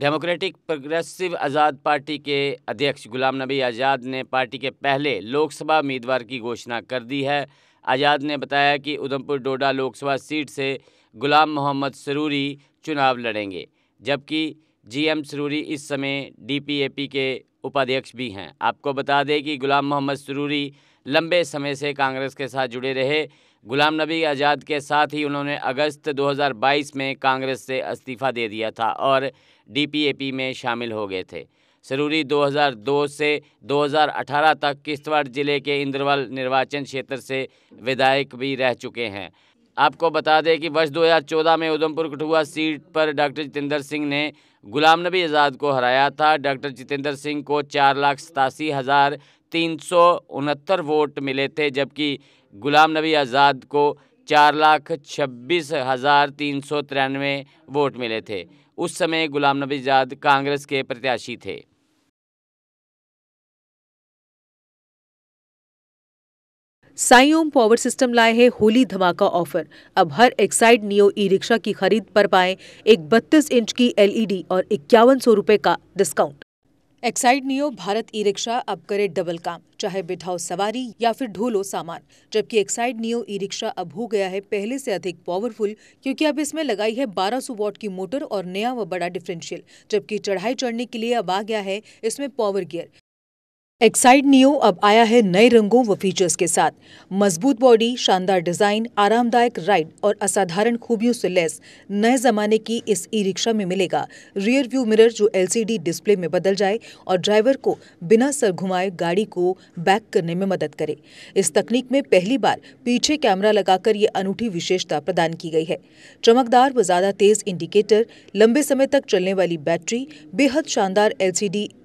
democratic progressive आज़ाद party के अध्यक्ष गुलाम नबी आज़ाद ने पार्टी के पहले लोकसभा उम्मीदवार की घोषणा कर दी है आज़ाद ने बताया कि उधमपुर डोडा लोकसभा सीट से गुलाम मोहम्मद सरूरी चुनाव लड़ेंगे जबकि जीएम सरूरी इस समय डीपीएपी के उपाध्यक्ष भी हैं आपको बता दें कि गुलाम मोहम्मद सरूरी लंबे समय से कांग्रेस के साथ जुड़े रहे गुलाम नबी आज़ाद के साथ ही उन्होंने अगस्त 2022 में कांग्रेस से इस्तीफ़ा दे दिया था और डीपीएपी में शामिल हो गए थे सरूरी 2002 से 2018 तक किश्तवाड़ ज़िले के इंद्रवल निर्वाचन क्षेत्र से विधायक भी रह चुके हैं आपको बता दें कि वर्ष 2014 में उधमपुर कठुआ सीट पर डॉक्टर जितेंद्र सिंह ने गुलाम नबी आज़ाद को हराया था डॉक्टर जितेंद्र सिंह को चार लाख सतासी हज़ार तीन वोट मिले थे जबकि गुलाम नबी आज़ाद को चार लाख छब्बीस हज़ार तीन सौ तिरानवे वोट मिले थे उस समय गुलाम नबी आज़ाद कांग्रेस के प्रत्याशी थे ओम पावर सिस्टम लाए है होली धमाका ऑफर अब हर एक्साइड नियो ई रिक्शा की खरीद पर पाएं एक 32 इंच की एलईडी और इक्यावन सौ रुपये का discount Exide Neo Bharat e rickshaw अब करे डबल काम चाहे बिठाओ सवारी या फिर ढोलो सामान जबकि एक्साइड नियो ई रिक्शा अब हो गया है पहले से अधिक पावरफुल क्योंकि अब इसमें लगाई है 1200 वॉट की मोटर और नया व बड़ा डिफरेंशियल जबकि चढ़ाई चढ़ने के लिए अब आ गया है इसमें पावर गियर एक्साइड नियो अब आया है नए रंगों व फीचर्स के साथ मजबूत बॉडी शानदार डिज़ाइन आरामदायक राइड और असाधारण खूबियों से लैस नए ज़माने की इस ई रिक्शा में मिलेगा रियर व्यू मिरर जो एलसीडी डिस्प्ले में बदल जाए और ड्राइवर को बिना सर घुमाए गाड़ी को बैक करने में मदद करे इस तकनीक में पहली बार पीछे कैमरा लगाकर ये अनूठी विशेषता प्रदान की गई है चमकदार व ज़्यादा तेज़ इंडिकेटर लंबे समय तक चलने वाली बैटरी बेहद शानदार एल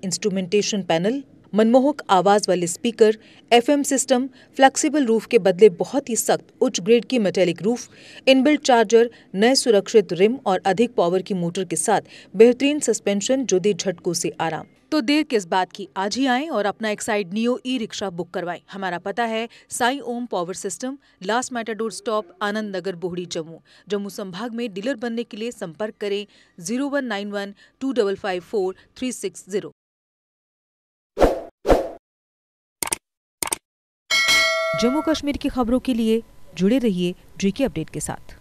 इंस्ट्रूमेंटेशन पैनल मनमोहक आवाज वाले speaker FM system flexible roof के बदले बहुत ही सख्त उच्च ग्रेड की मेटेलिक रूफ इनबिल्ट चार्जर नए सुरक्षित रिम और अधिक पावर की मोटर के साथ बेहतरीन सस्पेंशन जो दे झटकों से आराम तो देर किस बात की आज ही आएं और अपना Exide Neo e rickshaw book करवाएं हमारा पता है Sai Om power system last matador stop Anand Nagar Bohri Jammu Jammu संभाग में डीलर बनने के लिए संपर्क करें zero one nine one two double five four three six zero Jammu Kashmir की खबरों के लिए जुड़े रहिए जी अपडेट के साथ